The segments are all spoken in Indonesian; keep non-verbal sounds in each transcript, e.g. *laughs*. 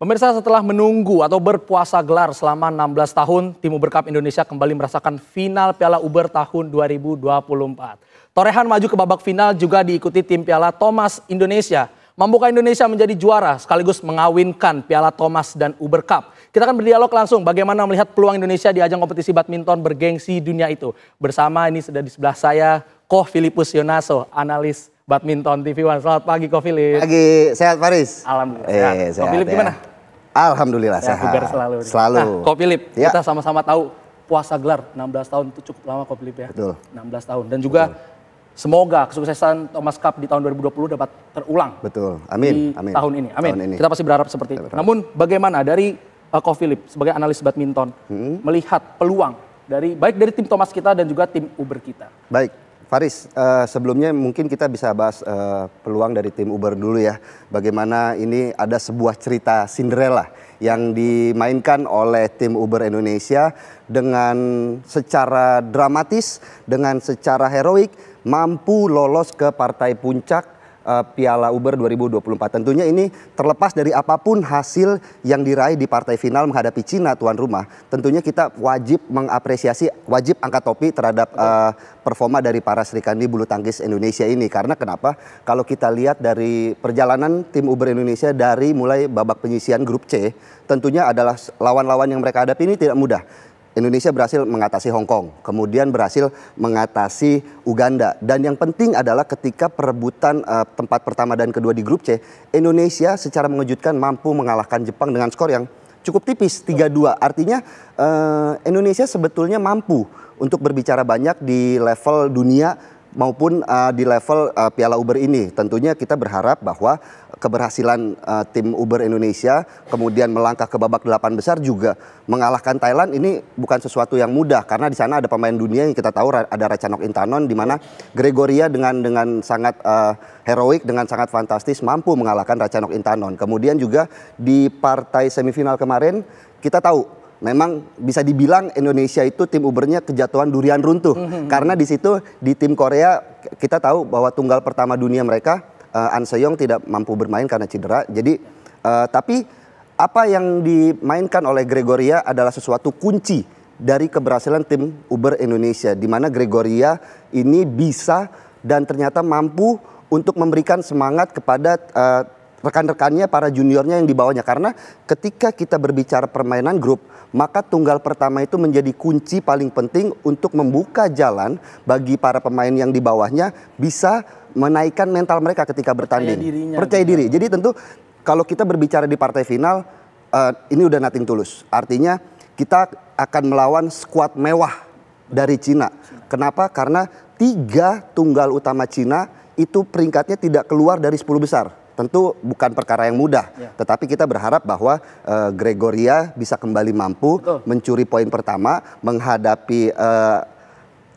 Pemirsa setelah menunggu atau berpuasa gelar selama 16 tahun, tim Uber Cup Indonesia kembali merasakan final Piala Uber tahun 2024. Torehan maju ke babak final juga diikuti tim Piala Thomas Indonesia. membuka Indonesia menjadi juara sekaligus mengawinkan Piala Thomas dan Uber Cup? Kita akan berdialog langsung bagaimana melihat peluang Indonesia di ajang kompetisi badminton bergengsi dunia itu. Bersama ini sudah di sebelah saya, Koh Filipus Yonaso, analis Badminton TV One. Selamat pagi Ko Philip. Pagi, sehat Faris? Alhamdulillah. Eh, sehat. Ko Philip ya. gimana? Alhamdulillah sehat. Ya, sehat selalu. Selalu. Nah, Ko Philip, ya. kita sama-sama tahu puasa gelar 16 tahun itu cukup lama Ko Philip ya. Betul. 16 tahun dan juga Betul. Semoga kesuksesan Thomas Cup di tahun 2020 dapat terulang. Betul. Amin. Di Amin. tahun ini. Amin. Tahun ini. Kita pasti berharap seperti itu. Namun bagaimana dari uh, eh, Ko Philip sebagai analis badminton hmm. melihat peluang dari baik dari tim Thomas kita dan juga tim Uber kita. Baik. Faris, uh, sebelumnya mungkin kita bisa bahas uh, peluang dari tim Uber dulu ya. Bagaimana ini ada sebuah cerita Cinderella yang dimainkan oleh tim Uber Indonesia dengan secara dramatis, dengan secara heroik mampu lolos ke partai puncak uh, Piala Uber 2024. Tentunya ini terlepas dari apapun hasil yang diraih di partai final menghadapi Cina tuan rumah, tentunya kita wajib mengapresiasi, wajib angkat topi terhadap uh, performa dari para serikandi bulu tangkis Indonesia ini. Karena kenapa? Kalau kita lihat dari perjalanan tim Uber Indonesia dari mulai babak penyisian grup C, tentunya adalah lawan-lawan yang mereka hadapi ini tidak mudah Indonesia berhasil mengatasi Hong Kong, kemudian berhasil mengatasi Uganda. Dan yang penting adalah ketika perebutan uh, tempat pertama dan kedua di grup C, Indonesia secara mengejutkan mampu mengalahkan Jepang dengan skor yang cukup tipis 3-2. Artinya uh, Indonesia sebetulnya mampu untuk berbicara banyak di level dunia maupun uh, di level uh, Piala Uber ini. Tentunya kita berharap bahwa keberhasilan uh, tim Uber Indonesia kemudian melangkah ke babak delapan besar juga mengalahkan Thailand ini bukan sesuatu yang mudah karena di sana ada pemain dunia yang kita tahu ada Rachanok Intanon di mana Gregoria dengan dengan sangat uh, heroik dengan sangat fantastis mampu mengalahkan Rachanok Intanon. Kemudian juga di partai semifinal kemarin kita tahu memang bisa dibilang Indonesia itu tim ubernya kejatuhan durian runtuh mm-hmm. karena di situ di tim Korea kita tahu bahwa tunggal pertama dunia mereka uh, An Seong tidak mampu bermain karena cedera. Jadi uh, tapi apa yang dimainkan oleh Gregoria adalah sesuatu kunci dari keberhasilan tim Uber Indonesia di mana Gregoria ini bisa dan ternyata mampu untuk memberikan semangat kepada uh, rekan-rekannya, para juniornya yang dibawanya. Karena ketika kita berbicara permainan grup, maka tunggal pertama itu menjadi kunci paling penting untuk membuka jalan bagi para pemain yang di bawahnya bisa menaikkan mental mereka ketika bertanding. Percaya, dirinya, Percaya diri. Jadi tentu kalau kita berbicara di partai final, uh, ini udah nating tulus. Artinya kita akan melawan skuad mewah dari Cina. Cina. Kenapa? Karena tiga tunggal utama Cina itu peringkatnya tidak keluar dari 10 besar Tentu bukan perkara yang mudah, ya. tetapi kita berharap bahwa uh, Gregoria bisa kembali mampu Betul. mencuri poin pertama menghadapi uh,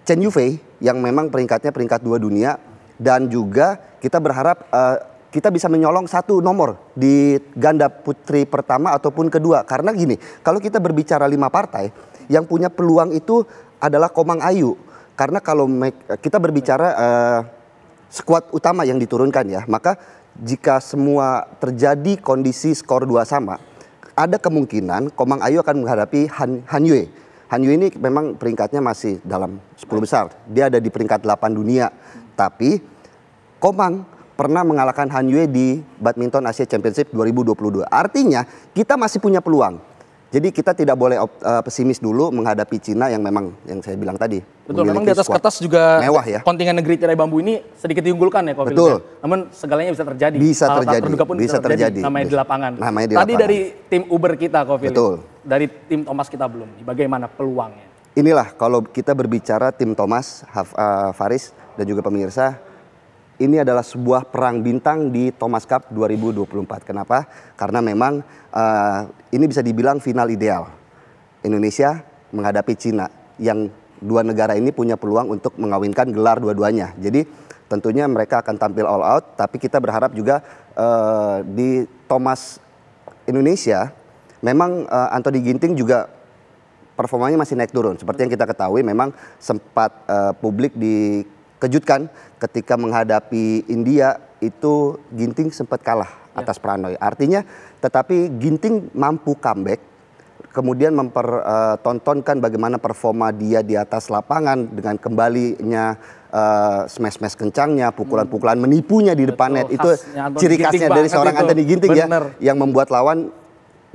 Chen Yufei yang memang peringkatnya peringkat dua dunia dan juga kita berharap uh, kita bisa menyolong satu nomor di ganda putri pertama ataupun kedua. Karena gini, kalau kita berbicara lima partai, yang punya peluang itu adalah Komang Ayu. Karena kalau kita berbicara uh, skuad utama yang diturunkan ya, maka jika semua terjadi kondisi skor dua sama, ada kemungkinan Komang Ayu akan menghadapi Han, Han Yue. Han Yue ini memang peringkatnya masih dalam 10 besar. Dia ada di peringkat 8 dunia. Tapi Komang pernah mengalahkan Han Yue di Badminton Asia Championship 2022. Artinya kita masih punya peluang jadi kita tidak boleh uh, pesimis dulu menghadapi Cina yang memang yang saya bilang tadi. Betul, memang di atas squad. kertas juga mewah ya. Kontingen negeri tirai bambu ini sedikit diunggulkan ya kalau Betul. Filmnya. Namun segalanya bisa terjadi. Bisa Hal terjadi. pun bisa terjadi. terjadi. Namanya di lapangan. Namanya di lapangan. Tadi dari tim Uber kita Coffee Betul. Dari tim Thomas kita belum. Bagaimana peluangnya? Inilah kalau kita berbicara tim Thomas, Haf, uh, Faris dan juga pemirsa ini adalah sebuah perang bintang di Thomas Cup 2024. Kenapa? Karena memang uh, ini bisa dibilang final ideal. Indonesia menghadapi Cina yang dua negara ini punya peluang untuk mengawinkan gelar dua-duanya. Jadi tentunya mereka akan tampil all out, tapi kita berharap juga uh, di Thomas Indonesia memang uh, Anthony Ginting juga performanya masih naik turun. Seperti yang kita ketahui memang sempat uh, publik di kejutkan ketika menghadapi India itu Ginting sempat kalah ya. atas Pranoy. Artinya tetapi Ginting mampu comeback kemudian mempertontonkan eh, bagaimana performa dia di atas lapangan dengan kembalinya uh, eh, smash smash kencangnya, pukulan-pukulan hmm. menipunya di depan net itu ciri khasnya dari seorang itu. Anthony Ginting ya, Bener. ya yang membuat lawan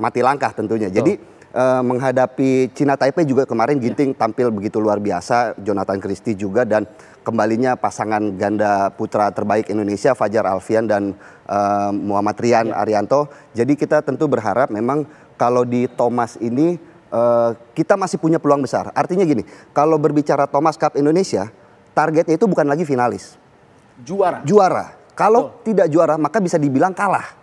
mati langkah tentunya. Betul. Jadi uh, menghadapi Cina Taipei juga kemarin ya. Ginting ya. tampil begitu luar biasa, Jonathan Christie juga dan kembalinya pasangan ganda putra terbaik Indonesia Fajar Alfian dan uh, Muhammad Rian ya. Arianto. Jadi kita tentu berharap memang kalau di Thomas ini uh, kita masih punya peluang besar. Artinya gini, kalau berbicara Thomas Cup Indonesia, targetnya itu bukan lagi finalis. Juara. Juara. Kalau oh. tidak juara maka bisa dibilang kalah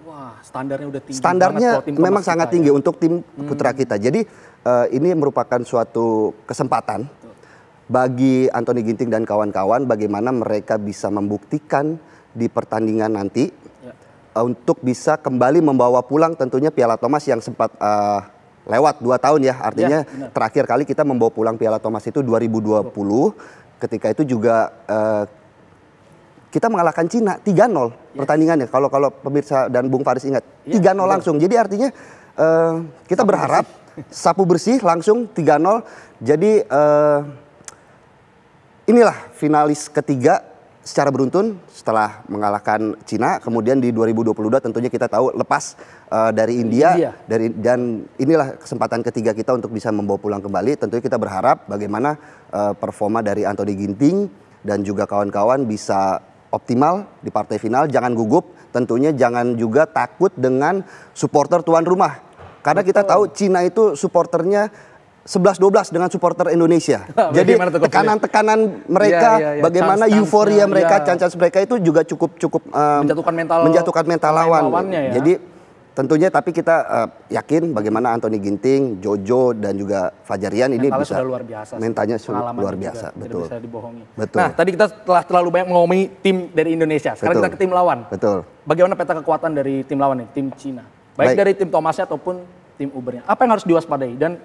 Wah, standarnya udah tinggi. Standarnya banget memang sangat kita, ya. tinggi ya? untuk tim hmm. putra kita. Jadi uh, ini merupakan suatu kesempatan bagi Anthony Ginting dan kawan-kawan bagaimana mereka bisa membuktikan di pertandingan nanti ya. Eh, untuk bisa kembali membawa pulang tentunya Piala Thomas yang sempat uh, lewat dua tahun ya. Artinya ya, terakhir kali kita membawa pulang Piala Thomas itu 2020. oh. Ketika itu juga uh, kita mengalahkan Cina 3-0 yes. Iya. pertandingannya. Kalau kalau pemirsa dan Bung Faris ingat, ya, 3-0 langsung. Jadi artinya uh, kita sapu berharap bersih. *laughs* sapu bersih langsung 3-0. Jadi uh, inilah finalis ketiga secara beruntun setelah mengalahkan Cina kemudian di 2022 tentunya kita tahu lepas uh, dari India, India dari dan inilah kesempatan ketiga kita untuk bisa membawa pulang kembali tentunya kita berharap bagaimana uh, performa dari Anthony Ginting dan juga kawan-kawan bisa optimal di partai final, jangan gugup, tentunya jangan juga takut dengan supporter tuan rumah. Karena Betul. kita tahu Cina itu supporternya 11-12 dengan supporter Indonesia. *laughs* Jadi tekanan-tekanan iya, mereka, ya, ya, ya. bagaimana chance, euforia chance, iya. mereka, ya. cancan mereka itu juga cukup cukup um, menjatuhkan mental menjatuhkan mental lawan. Ya. Jadi Tentunya tapi kita uh, yakin bagaimana Anthony Ginting, Jojo dan juga Fajarian ini bisa sudah luar biasa. Mentalnya sudah luar biasa, juga, betul. bisa dibohongi. Betul. Nah, tadi kita telah terlalu banyak mengomongi tim dari Indonesia. Sekarang betul. kita ke tim lawan. Betul. Bagaimana peta kekuatan dari tim lawan nih, tim Cina? Baik, Baik. dari tim Thomas ataupun tim Ubernya. Apa yang harus diwaspadai dan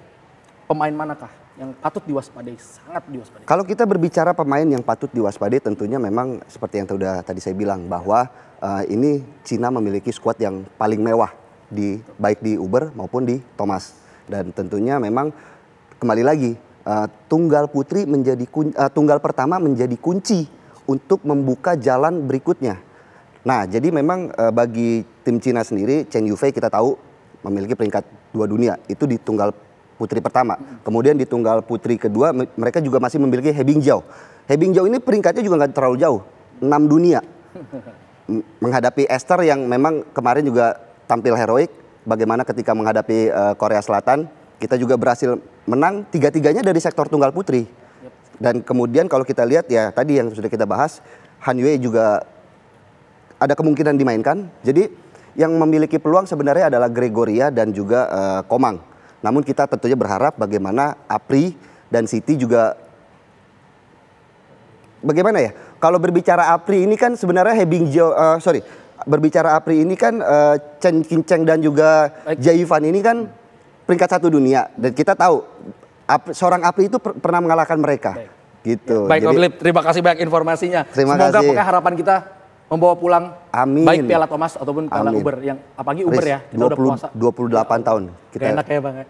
pemain manakah yang patut diwaspadai, sangat diwaspadai? Kalau kita berbicara pemain yang patut diwaspadai tentunya memang seperti yang sudah tadi saya bilang bahwa uh, ini Cina memiliki skuad yang paling mewah di baik di Uber maupun di Thomas. Dan tentunya memang kembali lagi uh, tunggal putri menjadi kun, uh, tunggal pertama menjadi kunci untuk membuka jalan berikutnya. Nah, jadi memang uh, bagi tim Cina sendiri Chen Yufei kita tahu memiliki peringkat dua dunia itu di tunggal putri pertama. Kemudian di tunggal putri kedua mereka juga masih memiliki He Bingjiao. He Bingjiao ini peringkatnya juga nggak terlalu jauh, enam dunia. Menghadapi Esther yang memang kemarin juga tampil heroik. Bagaimana ketika menghadapi uh, Korea Selatan, kita juga berhasil menang tiga-tiganya dari sektor tunggal putri. Dan kemudian kalau kita lihat ya tadi yang sudah kita bahas, Han Yue juga ada kemungkinan dimainkan. Jadi yang memiliki peluang sebenarnya adalah Gregoria dan juga uh, Komang. Namun kita tentunya berharap bagaimana Apri dan Siti juga bagaimana ya? Kalau berbicara Apri ini kan sebenarnya Hebing Jo, uh, eh, sorry, berbicara Apri ini kan uh, eh, Chen Kinceng dan juga Jayu Van ini kan peringkat satu dunia dan kita tahu Apri, seorang Apri itu per, pernah mengalahkan mereka. Baik. Gitu. Baik, Jadi, terima kasih banyak informasinya. Terima Semoga kasih. Semoga harapan kita membawa pulang Amin. baik Piala Thomas ataupun Piala Amin. Uber yang apalagi Uber Riz, ya kita 20, udah puasa 28 tahun kita enak ya Bang ya?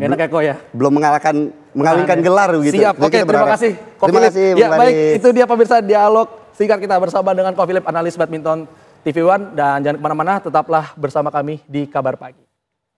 enak ya kok ya belum mengalahkan mengalihkan nah, gelar gitu. siap oke okay, terima kasih terima kasih ya baik itu dia pemirsa dialog singkat kita bersama dengan Kofilip analis badminton TV One dan jangan kemana-mana, tetaplah bersama kami di Kabar Pagi.